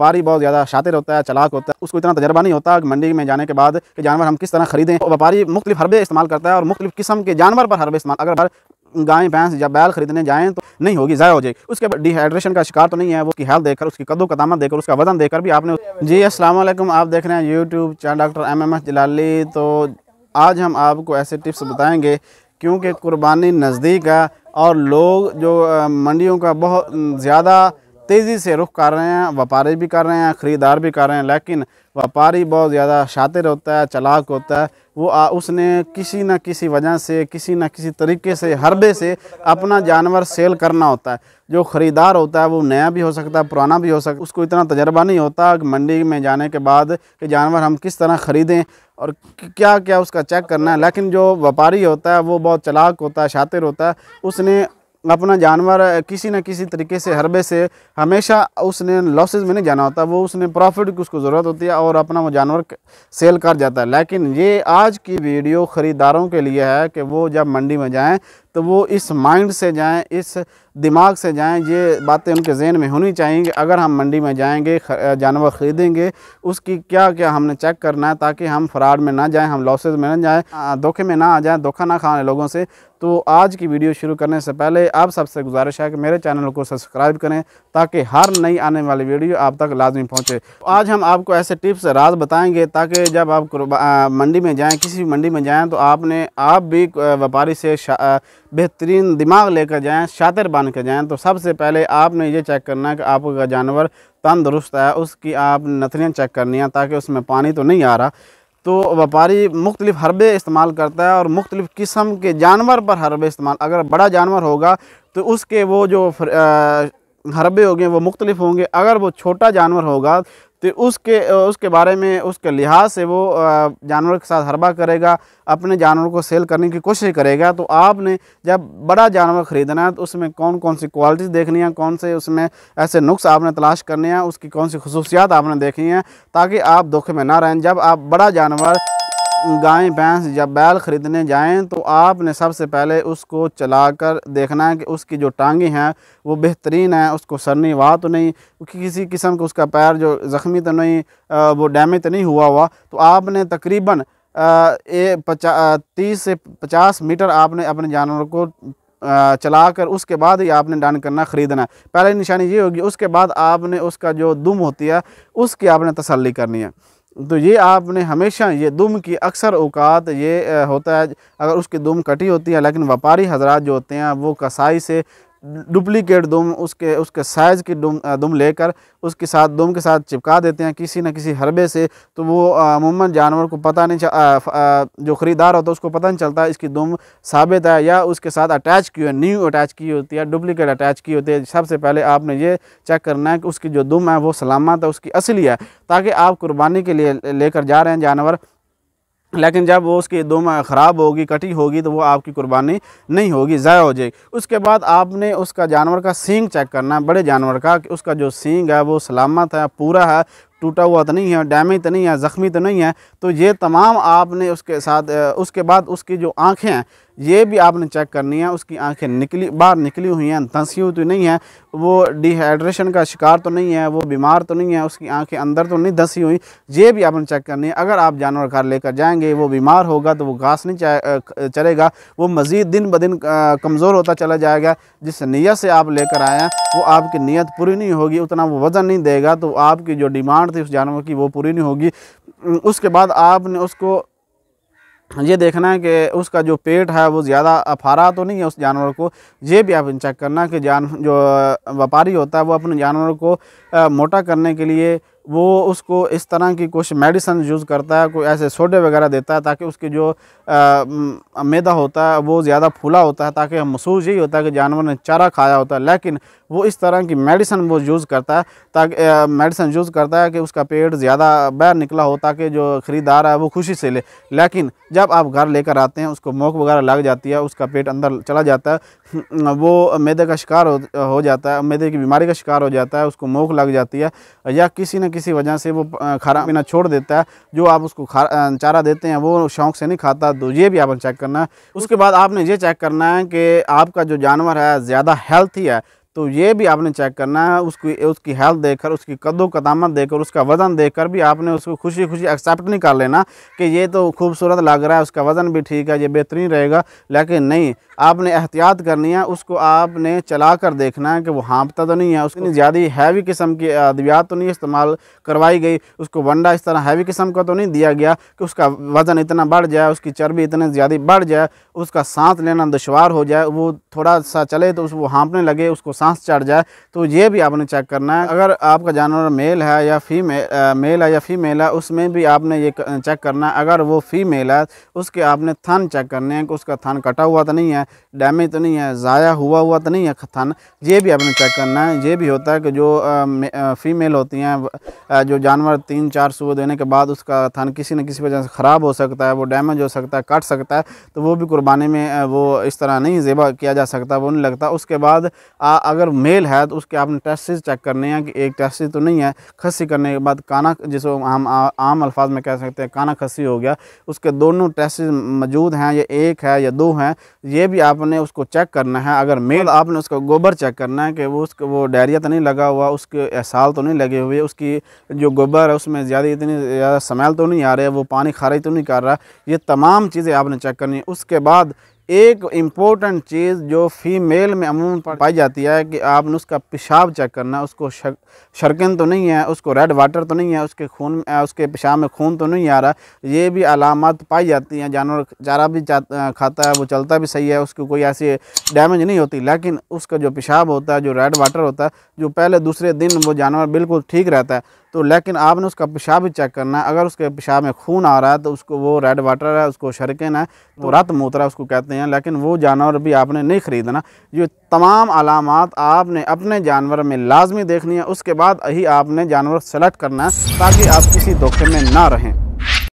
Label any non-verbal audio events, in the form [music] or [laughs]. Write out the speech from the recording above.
व्यापारी बहुत ज़्यादा शातिर होता है चलाक होता है उसको इतना तजर्बा नहीं होता कि मंडी में जाने के बाद कि जानवर हम किस तरह खरीदें व्यापारी मुख्तु हरबे इस्तेमाल करता है और मुख्तु किस्म के जानवर पर हरबे इस्तेमाल अगर गाय भैंस या बैल खरीदने जाएँ तो नहीं होगी ज़ाय हो जाएगी उसके बाद डिहाइड्रेशन का शिकार तो नहीं है वो उसकी हेल्थ देखकर उसकी कदो कदामत देखकर उसका वजन देखकर भी आपने जी असलम आप देख रहे हैं YouTube channel doctor M M S Jalali तो आज हम आपको ऐसे टिप्स बताएँगे क्योंकि कुर्बानी नज़दीक है और लोग जो मंडियों का बहुत ज़्यादा तेज़ी से रुख कर रहे हैं व्यापारी भी कर रहे हैं ख़रीदार भी कर रहे हैं लेकिन व्यापारी बहुत ज़्यादा शातिर होता है चलाक होता है वो आ, उसने किसी न किसी वजह से किसी न किसी तरीके से हरबे से अपना जानवर सेल करना होता है जो ख़रीदार होता है वो नया भी हो सकता है पुराना भी हो सकता है उसको इतना तजर्बा नहीं होता कि मंडी में जाने के बाद कि जानवर हम किस तरह ख़रीदें और क्या क्या उसका चेक करना है लेकिन जो व्यापारी होता है वो बहुत चलाक होता है शातिर होता है उसने अपना जानवर किसी ना किसी तरीके से हरबे से हमेशा उसने लॉसेज में नहीं जाना होता वो उसने प्रॉफिट की उसको ज़रूरत होती है और अपना वो जानवर सेल कर जाता है लेकिन ये आज की वीडियो ख़रीदारों के लिए है कि वो जब मंडी में जाएं तो वो इस माइंड से जाएं इस दिमाग से जाएं ये बातें उनके जहन में होनी चाहिए कि अगर हम मंडी में जाएंगे जानवर ख़रीदेंगे उसकी क्या क्या हमने चेक करना है ताकि हम फ्रॉड में ना जाएं हम लॉसेज में ना जाएं धोखे में ना आ जाएं धोखा ना खाएं लोगों से तो आज की वीडियो शुरू करने से पहले आप सबसे गुजारिश है कि मेरे चैनल को सब्सक्राइब करें ताकि हर नई आने वाली वीडियो आप तक लाजमी पहुँचे तो आज हम आपको ऐसे टिप्स राज बताएँगे ताकि जब आप मंडी में जाएँ किसी भी मंडी में जाएँ तो आपने आप भी व्यापारी से बेहतरीन दिमाग लेकर जाएं शातिर बन के जाएं तो सबसे पहले आपने ये चेक करना है कि आपका जानवर तंदुरुस्त है उसकी आप नथरियाँ चेक करनी है ताकि उसमें पानी तो नहीं आ रहा तो व्यापारी मुख्तलिफ हरबे इस्तेमाल करता है और मुख्तलिफ़ किस्म के जानवर पर हरबे इस्तेमाल अगर बड़ा जानवर होगा तो उसके वो जो हरबे हो गए वो मुख्तलिफ होंगे अगर वो छोटा जानवर होगा तो उसके उसके बारे में उसके लिहाज से वो जानवर के साथ हरबा करेगा अपने जानवर को सेल करने की कोशिश करेगा तो आपने जब बड़ा जानवर ख़रीदना है तो उसमें कौन कौन सी क्वालिटीज़ देखनी है कौन से उसमें ऐसे नुक्स आपने तलाश करने हैं उसकी कौन सी खसूसियात आपने देखनी है ताकि आप धोखे में ना रहें जब आप बड़ा जानवर गाय भैंस या बैल ख़रीदने जाएं तो आपने सबसे पहले उसको चलाकर देखना है कि उसकी जो टांगे हैं वो बेहतरीन है उसको सरनी वाह तो नहीं किसी किस्म का उसका पैर जो ज़ख्मी तो नहीं वो डैमेज तो नहीं हुआ हुआ तो आपने तकरीबन ए पचा तीस से पचास मीटर आपने अपने जानवर को चला कर उसके बाद ही आपने डन करना ख़रीदना है पहले निशानी ये होगी उसके बाद आपने उसका जो दुम होती है उसकी आपने तसल्ली करनी है तो ये आपने हमेशा ये दुम की अक्सर अवकात ये होता है अगर उसकी दुम कटी होती है लेकिन व्यापारी हजरात जो होते हैं वो कसाई से डुप्लीकेट दुम उसके उसके साइज़ की दुम दुम लेकर उसके साथ दुम के साथ चिपका देते हैं किसी न किसी हरबे से तो वो अमूमन जानवर को पता नहीं आ, आ, जो ख़रीदार होता है उसको पता नहीं चलता इसकी दुम साबित है या उसके साथ अटैच की है न्यू अटैच की होती है डुप्लीकेट अटैच की होती है सबसे पहले आपने ये चेक करना है कि उसकी जो दुम है वो सलामत है उसकी असली है ताकि आप कुर्बानी के लिए लेकर जा रहे हैं जानवर लेकिन जब वो उसकी दो ख़राब होगी कटी होगी तो वो आपकी कुर्बानी नहीं होगी ज़ाया हो जाएगी उसके बाद आपने उसका जानवर का सींग चेक करना है बड़े जानवर का कि उसका जो सींग है वो सलामत है पूरा है टूटा हुआ तो नहीं है डैमेज तो नहीं है ज़ख्मी तो नहीं है तो ये तमाम आपने उसके साथ उसके बाद उसकी जो आँखें हैं ये भी आपने चेक करनी है उसकी आंखें निकली बाहर निकली हुई हैं धंसी हुई तो नहीं है वो डिहाइड्रेशन का शिकार तो नहीं है वो बीमार तो नहीं है उसकी आंखें अंदर तो नहीं धंसी हुई ये भी आपने चेक करनी है अगर आप जानवर घर लेकर जाएंगे वो बीमार होगा तो वो घास नहीं चलेगा वो मज़ीद दिन ब दिन कमज़ोर होता चला जाएगा जिस नीयत से आप लेकर आए हैं वो आपकी नीयत पूरी नहीं होगी उतना वो वज़न नहीं देगा तो आपकी जो डिमांड थी उस जानवर की वो पूरी नहीं होगी उसके बाद आपने उसको ये देखना है कि उसका जो पेट है वो ज़्यादा अफारा तो नहीं है उस जानवर को ये भी आप चेक करना कि जान जो व्यापारी होता है वो अपने जानवर को मोटा करने के लिए वो उसको इस तरह की कुछ मेडिसन यूज़ करता है कोई ऐसे सोडे वगैरह देता है ताकि उसकी जो आ, मैदा होता है वो ज़्यादा फूला होता है ताकि महसूस यही होता है कि जानवर ने चारा खाया होता है लेकिन वो इस तरह की मेडिसन वो यूज़ करता है ताकि मेडिसन यूज़ करता है कि उसका पेट ज़्यादा बाहर निकला हो ताकि जो ख़रीदार है वो खुशी से ले लेकिन जब आप घर लेकर आते हैं उसको मोक वगैरह लग जाती है उसका पेट अंदर चला जाता है [laughs] वो मैदे का शिकार हो, हो जाता है मैदे की बीमारी का शिकार हो जाता है उसको मोक लग जाती है या किसी न किसी किसी वजह से वो खाना पीना छोड़ देता है जो आप उसको चारा देते हैं वो शौक से नहीं खाता तो ये भी आपने चेक करना है उसके बाद आपने ये चेक करना है कि आपका जो जानवर है ज़्यादा हेल्थी है तो ये भी आपने चेक करना है उसकी उसकी हेल्थ देखकर उसकी कदो कदामत देखकर उसका वज़न देखकर भी आपने उसको खुशी खुशी एक्सेप्ट नहीं कर लेना कि ये तो खूबसूरत लग रहा है उसका वज़न भी ठीक है ये बेहतरीन रहेगा लेकिन नहीं आपने एहतियात करनी है उसको आपने चला कर देखना है कि वो हाँपता तो नहीं है उसकी ज़्यादा हैवी किस्म की अद्वियात तो नहीं इस्तेमाल करवाई गई उसको वंडा इस तरह हैवी किस्म का तो नहीं दिया गया कि उसका वज़न इतना बढ़ जाए उसकी चर्बी इतनी ज़्यादा बढ़ जाए उसका सांस लेना दुशवार हो जाए वो थोड़ा सा चले तो उस वो हाँपने लगे उसको सांस सांस चढ़ जाए तो ये भी आपने चेक करना है अगर आपका जानवर मेल है या फीमेल मेल है या फीमेल है उसमें भी आपने ये चेक करना है अगर वो फीमेल है उसके आपने थन चेक करने हैं कि उसका थन कटा हुआ तो नहीं है डैमेज तो नहीं है ज़ाया हुआ हुआ तो नहीं है थन ये भी आपने चेक करना है ये भी होता है कि जो फीमेल होती हैं जो जानवर तीन चार सुबह देने के बाद उसका थन किसी न किसी वजह से ख़राब हो सकता है वो डैमेज हो सकता है कट सकता है तो वो भी कुर्बानी में वो इस तरह नहीं ज़ेबा किया जा सकता वो नहीं लगता उसके बाद आ, अगर मेल है तो उसके आपने टेस्टिस चेक करने हैं कि एक टेस्टिस तो नहीं है खसी करने के बाद काना जिसको हम आम अल्फाज में कह सकते हैं काना खसी हो गया उसके दोनों टेस्टिस मौजूद हैं या एक है या दो हैं ये भी आपने उसको चेक करना है अगर मेल आपने उसका गोबर चेक करना है कि वो उसको वो डायरिया तो नहीं लगा हुआ उसके एहसाल तो नहीं लगे हुए उसकी जो गोबर है उसमें ज़्यादा इतनी ज़्यादा स्मेल तो नहीं आ रही है वो पानी खारिज तो नहीं कर रहा ये तमाम चीज़ें आपने चेक करनी है उसके बाद एक इम्पोर्टेंट चीज़ जो फीमेल में अमूमन पाई जाती है कि आपने उसका पेशाब चेक करना उसको शक, शर्कन तो नहीं है उसको रेड वाटर तो नहीं है उसके खून उसके पेशाब में खून तो नहीं आ रहा ये भी अलामत पाई जाती हैं जानवर चारा भी खाता है वो चलता भी सही है उसको कोई ऐसी डैमेज नहीं होती लेकिन उसका जो पेशाब होता है जो रेड वाटर होता है जो पहले दूसरे दिन वो जानवर बिल्कुल ठीक रहता है तो लेकिन आपने उसका पेशाब भी चेक करना है अगर उसके पेशाब में खून आ रहा है तो उसको वो रेड वाटर है उसको शर्कन है तो रत मोतरा उसको कहते हैं हैं लेकिन वो जानवर भी आपने नहीं ख़रीदना ये तमाम अलामत आपने अपने जानवर में लाजमी देखनी है उसके बाद ही आपने जानवर सेलेक्ट करना है ताकि आप किसी धोखे में ना रहें